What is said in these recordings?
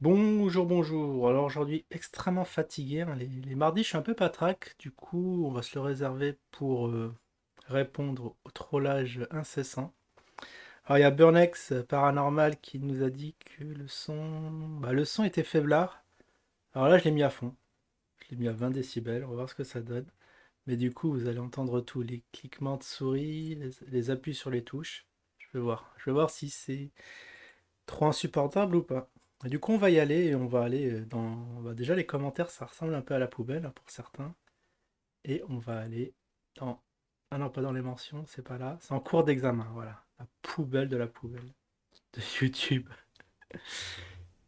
Bonjour, bonjour. Alors aujourd'hui, extrêmement fatigué. Hein. Les, mardis, je suis un peu patraque. Du coup, on va se le réserver pour euh, répondre au trollage incessant. Alors, il y a Burnex euh, Paranormal qui nous a dit que le son... Bah, le son était faiblard. Alors là, je l'ai mis à fond. Je l'ai mis à 20 décibels. On va voir ce que ça donne. Mais du coup, vous allez entendre tous Les cliquements de souris, les, les appuis sur les touches. Je vais voir. Je vais voir si c'est trop insupportable ou pas. Bah, du coup, on va y aller et on va aller euh, dans. déjà, les commentaires, ça ressemble un peu à la poubelle hein, pour certains. Et on va aller dans. Ah non, pas dans les mentions, c'est pas là. C'est en cours d'examen, voilà. La poubelle de la poubelle de YouTube.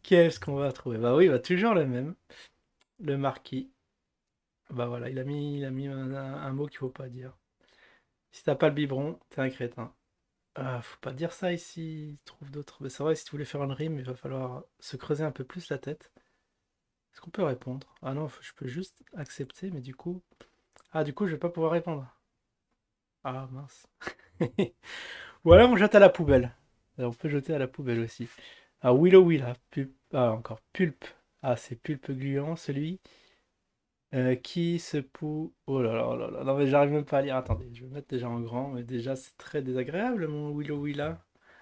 Qu'est-ce qu'on va trouver Bah oui, bah toujours le même. Le marquis. Bah voilà, il a mis, il a mis un, mot qu'il faut pas dire. Si t'as pas le biberon, t'es un crétin. Ah, faut pas dire ça ici, il trouve d'autres. Mais c'est vrai, si tu voulais faire une rime, il va falloir se creuser un peu plus la tête. Est-ce qu'on peut répondre Ah non, je peux juste accepter, mais du coup... Ah, du coup, je vais pas pouvoir répondre. Ah, mince. Ou alors on jette à la poubelle. on peut jeter à la poubelle aussi. Ah, Willow Willow. a pu ah, encore pulpe, Ah, c'est pulpe gluant, celui. Euh, qui se pou... Oh là là oh là là, non mais j'arrive même pas à lire. Attendez, je vais mettre déjà en grand, mais déjà c'est très désagréable mon Willow Willa.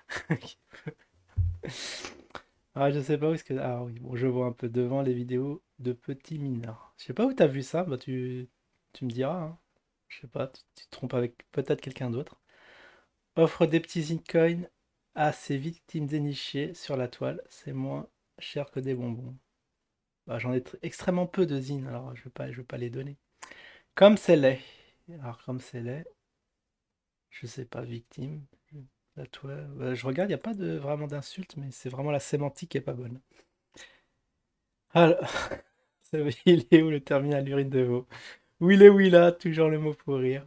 ah je sais pas où est-ce que... Ah oui, bon je vois un peu devant les vidéos de petits mineurs. Je sais pas où t'as vu ça, bah tu, me diras. Hein. Je sais pas, tu, te trompes avec peut-être quelqu'un d'autre. Offre des petits zincoins à ses victimes dénichées sur la toile, c'est moins cher que des bonbons. Bah, j'en ai extrêmement peu de zin, alors je ne vais, pas, pas les donner. Comme c'est laid. Alors, comme c'est laid, je sais pas, victime. Bah, je regarde, il n'y a pas de, vraiment d'insulte, mais c'est vraiment la sémantique qui n'est pas bonne. Alors, il est où le terminal urine de veau Oui, il est, oui, là, toujours le mot pour rire.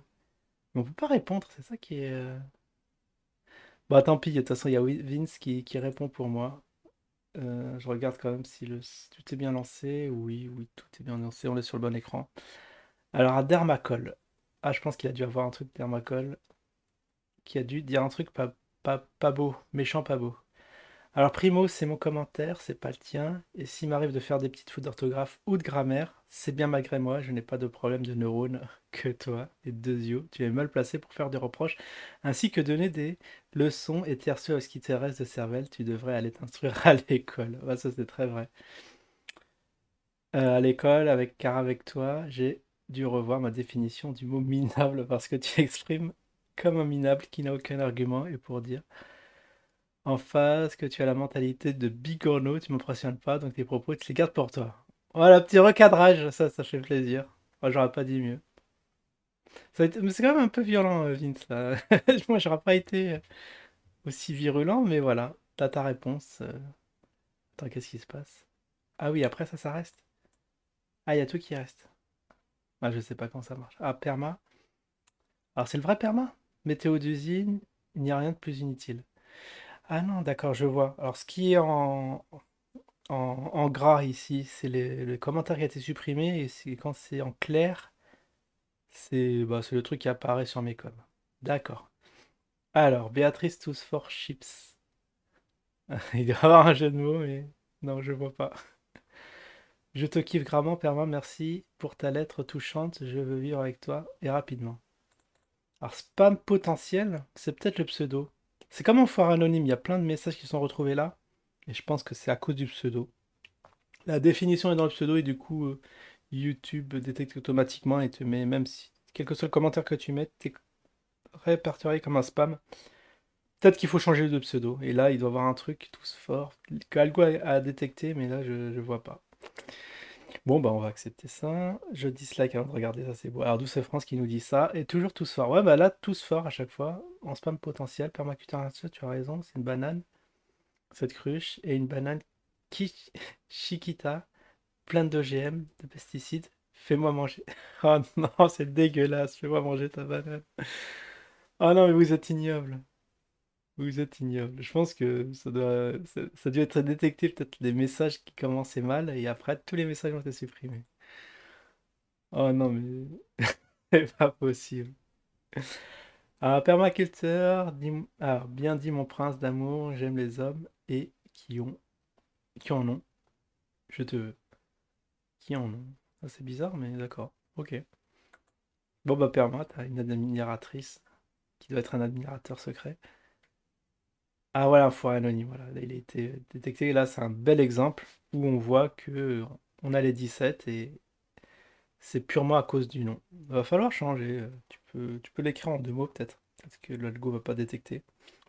Mais on peut pas répondre, c'est ça qui est. Euh. Bah, tant pis, de toute façon, il y a Vince qui répond pour moi. Euh, je regarde quand même si, le, tout est bien lancé. Oui, oui, tout est bien lancé. On est sur le bon écran. Alors, à Dermacol. Ah, je pense qu'il a dû avoir un truc Dermacol qui a dû dire un truc pas, pas beau, méchant pas beau. Alors primo, c'est mon commentaire, c'est pas le tien. Et s'il m'arrive de faire des petites fautes d'orthographe ou de grammaire, c'est bien malgré moi, je n'ai pas de problème de neurones que toi et deux yeux. Tu es mal placé pour faire des reproches, ainsi que donner des leçons et tirer à ce qui te reste de cervelle. Tu devrais aller t'instruire à l'école. ça, c'est très vrai. Euh, à l'école, avec car avec toi, j'ai dû revoir ma définition du mot minable parce que tu exprimes comme un minable qui n'a aucun argument et pour dire en face, que tu as la mentalité de bigorneau, tu m'impressionnes pas, donc tes propos, tu les gardes pour toi. Voilà, petit recadrage, ça, ça fait plaisir. Moi, j'aurais pas dit mieux. C'est quand même un peu violent, euh, Vince, Moi, j'aurais pas été euh, aussi virulent, mais voilà, t'as ta réponse. Euh. Attends, qu'est-ce qui se passe Ah oui, après, ça, ça reste. Ah, il y a tout qui reste. Ah, je sais pas comment ça marche. Ah, perma. Alors, c'est le vrai perma Météo d'usine, il n'y a rien de plus inutile. Ah non, d'accord, je vois. Alors, ce qui est en, en, gras ici, c'est le commentaire qui a été supprimé, et quand c'est en clair, c'est bah, c'est le truc qui apparaît sur mes coms. D'accord. Alors, Béatrice Tous for Chips. Il doit y avoir un jeu de mots, mais non, je vois pas. Je te kiffe gravement, Perma, merci pour ta lettre touchante, je veux vivre avec toi, et rapidement. Alors, spam potentiel, c'est peut-être le pseudo. C'est comme en foire anonyme, il y a plein de messages qui sont retrouvés là, et je pense que c'est à cause du pseudo. La définition est dans le pseudo, et du coup, euh, YouTube détecte automatiquement et te met, même si, quel que soit le commentaire que tu mets, t'es répertorié comme un spam. Peut-être qu'il faut changer de pseudo, et là, il doit y avoir un truc tous fort, qu'Algo a, a, détecté, mais là, je ne vois pas. Bon, bah, on va accepter ça. Je dislike avant hein, regardez regarder ça, c'est beau. Alors, Douce France qui nous dit ça. Et toujours tous forts. Ouais, bah là, tous forts à chaque fois. En spam potentiel, permaculture, tu as raison, c'est une banane. Cette cruche. Et une banane qui... Chiquita, pleine d'OGM, de pesticides. Fais-moi manger. Oh non, c'est dégueulasse. Fais-moi manger ta banane. Oh non, mais vous êtes ignoble. Vous êtes ignoble. Je pense que ça doit, ça, être détecté peut-être des messages qui commençaient mal et après tous les messages ont été supprimés. Oh non mais c'est pas possible. Ah, permaculteur, bien dit mon prince d'amour, j'aime les hommes et qui ont, qui en ont. Je te veux. Qui en ont. Ah, c'est bizarre mais d'accord. Ok. Bon bah perma, t'as une admiratrice qui doit être un admirateur secret. Ah voilà, foire anonyme, voilà, il a été détecté. Là, c'est un bel exemple où on voit que euh, on a les 17 et c'est purement à cause du nom. Il va falloir changer. Euh, tu peux, tu peux l'écrire en deux mots peut-être, parce que l'algo va pas détecter.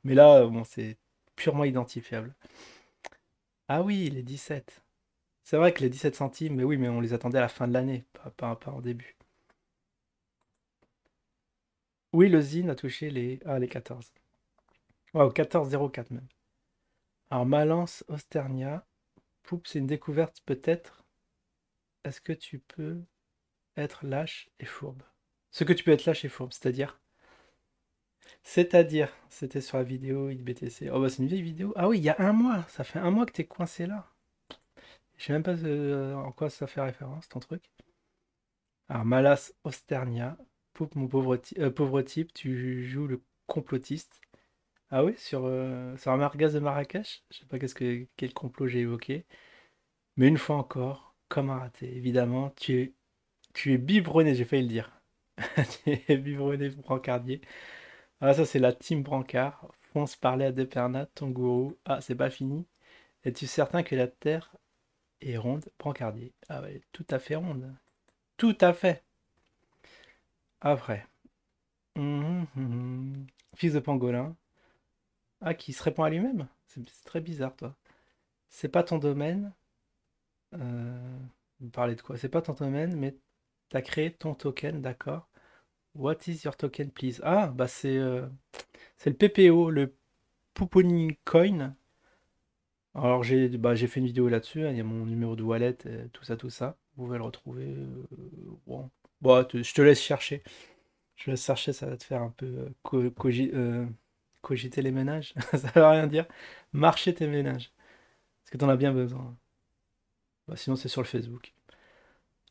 Mais là, euh, bon, c'est purement identifiable. Ah oui, les 17. C'est vrai que les 17 centimes, mais oui, mais on les attendait à la fin de l'année, pas, pas en début. Oui, le ZIN a touché les, ah, les 14 au 14-04 même. Alors, Malance, Osternia. Poupe, c'est une découverte peut-être. Est-ce que tu peux être lâche et fourbe Ce que tu peux être lâche et fourbe, c'est-à-dire C'est-à-dire, c'était sur la vidéo IBTC. Oh, bah, c'est une vieille vidéo. Ah oui, il y a un mois. Ça fait un mois que t'es coincé là. Je sais même pas euh, en quoi ça fait référence, ton truc. Alors, Malas Austernia. Poupe, mon pauvre, euh, pauvre type, tu joues le complotiste. Ah oui, sur, euh, sur Margas de Marrakech, je sais pas quel complot j'ai évoqué. Mais une fois encore, comme un raté, évidemment, tu es, tu es biberonné, j'ai failli le dire. tu es biberonné brancardier. Ah, ça, c'est la team brancard. Fonce parler à Deperna, ton gourou. Ah, c'est pas fini. Es-tu certain que la Terre est ronde, brancardier Ah ouais, tout à fait ronde. Tout à fait. Après. Hum, hum, hum, Fils de pangolin, ah, qui se répond à lui-même C'est très bizarre, toi. C'est pas ton domaine. Euh, vous parlez de quoi C'est pas ton domaine, mais t'as créé ton token, d'accord What is your token, please Ah, bah c'est euh, le PPO, le Pouponi Coin. Alors j'ai bah, fait une vidéo là-dessus, hein. il y a mon numéro de wallet, euh, tout ça, tout ça. Vous pouvez le retrouver. bon, euh, bah, je te laisse chercher. Je te laisse chercher, ça va te faire un peu co cogiter les ménages, ça veut rien dire. Marcher tes ménages. Parce que t'en as bien besoin. Bah, sinon, c'est sur le Facebook.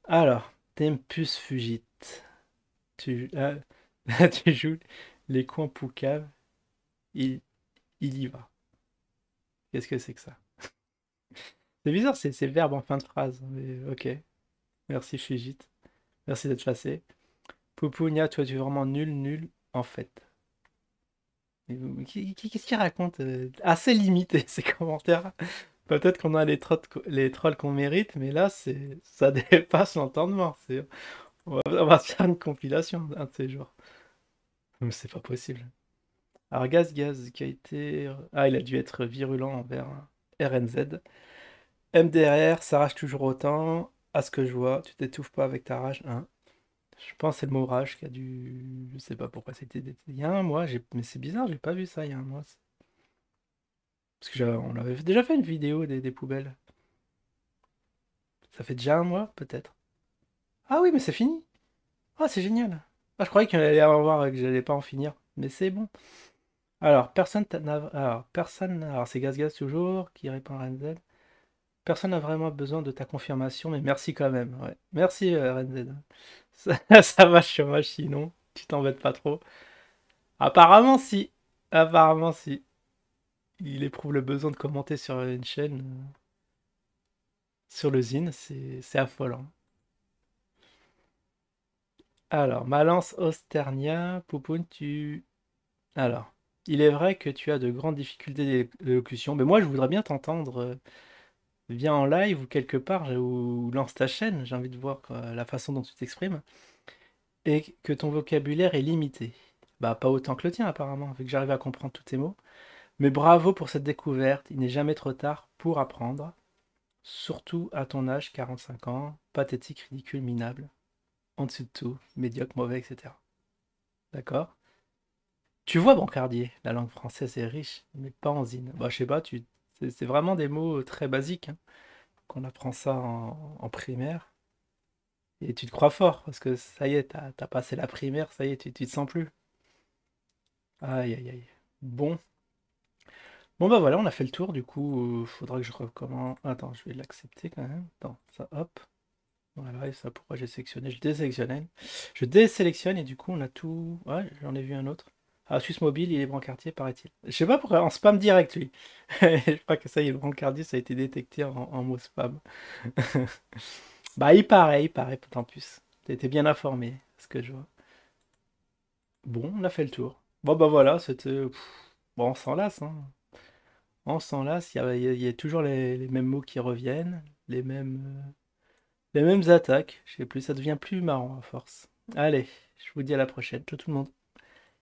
Alors, Tempus Fugit. Tu, euh, tu joues les coins Poucave. Il, il y va. Qu'est-ce que c'est que ça C'est bizarre, c'est ces verbes en fin de phrase. Hein, ok. Merci Fugit. Merci d'être passé. Poupounia, toi tu es vraiment nul, nul en fait. Qu'est-ce qu'il raconte Assez limité ces commentaires. Peut-être qu'on a les, trolls, les trolls qu'on mérite, mais là, c'est, ça dépasse l'entendement. on, va, faire une compilation un de ces jours. Mais c'est pas possible. Alors, Gaz Gaz, qui a été. Ah, il a dû être virulent envers RNZ. MDR s'arrache toujours autant. À ce que je vois, tu t'étouffes pas avec ta rage. Hein je pense que c'est le mot rage qui a dû. Je sais pas pourquoi c'était. Il y a un mois, mais c'est bizarre, j'ai pas vu ça il y a un mois. Parce que on avait déjà fait une vidéo des, poubelles. Ça fait déjà un mois, peut-être. Ah oui, mais c'est fini. Ah, c'est génial. Ah, je croyais qu'il allait en voir et que j'allais pas en finir. Mais c'est bon. Alors, personne. Alors, personne. Alors, c'est GazGaz toujours qui répond à Renzel. Personne n'a vraiment besoin de ta confirmation, mais merci quand même. Ouais. Merci, euh, Renzel. Ça, va chômage sinon, tu t'embêtes pas trop. Apparemment si, apparemment si. Il éprouve le besoin de commenter sur une chaîne, euh, sur le zine, c'est affolant. Alors, Malance austernia poupon tu... Alors, il est vrai que tu as de grandes difficultés d'élocution, mais moi je voudrais bien t'entendre... Euh, viens en live ou quelque part, ou lance ta chaîne, j'ai envie de voir la façon dont tu t'exprimes, et que ton vocabulaire est limité. Bah, pas autant que le tien, apparemment, vu que j'arrive à comprendre tous tes mots. Mais bravo pour cette découverte, il n'est jamais trop tard pour apprendre, surtout à ton âge, 45 ans, pathétique, ridicule, minable, en dessous de tout, médiocre, mauvais, etc. D'accord tu vois, Brancardier, la langue française est riche, mais pas en zine. Bah, je sais pas, tu c'est vraiment des mots euh, très basiques. Hein, qu'on apprend ça en, primaire. Et tu te crois fort, parce que ça y est, t'as as passé la primaire, ça y est, tu, te sens plus. Aïe, aïe, aïe. Bon. Bon, bah voilà, on a fait le tour, du coup, euh, faudra que je recommande... Attends, je vais l'accepter quand même. Attends, ça, hop. Voilà, et ça, pourquoi j'ai sélectionné Je désélectionne. Je désélectionne, et du coup, on a tout... Ouais, j'en ai vu un autre. Ah, Suisse Mobile, il est brancardier, paraît-il. Je sais pas pourquoi, en spam direct, lui. je crois que ça il est, brancardier, ça a été détecté en, en mot spam. bah, il paraît, il paraît, en plus. T'étais bien informé, ce que je vois. Bon, on a fait le tour. Bon, bah voilà, c'était. Bon, on s'en lasse, hein. On s'en lasse, il y a, toujours les, mêmes mots qui reviennent, les mêmes. Les mêmes attaques, je sais plus, ça devient plus marrant à force. Allez, je vous dis à la prochaine, ciao tout le monde.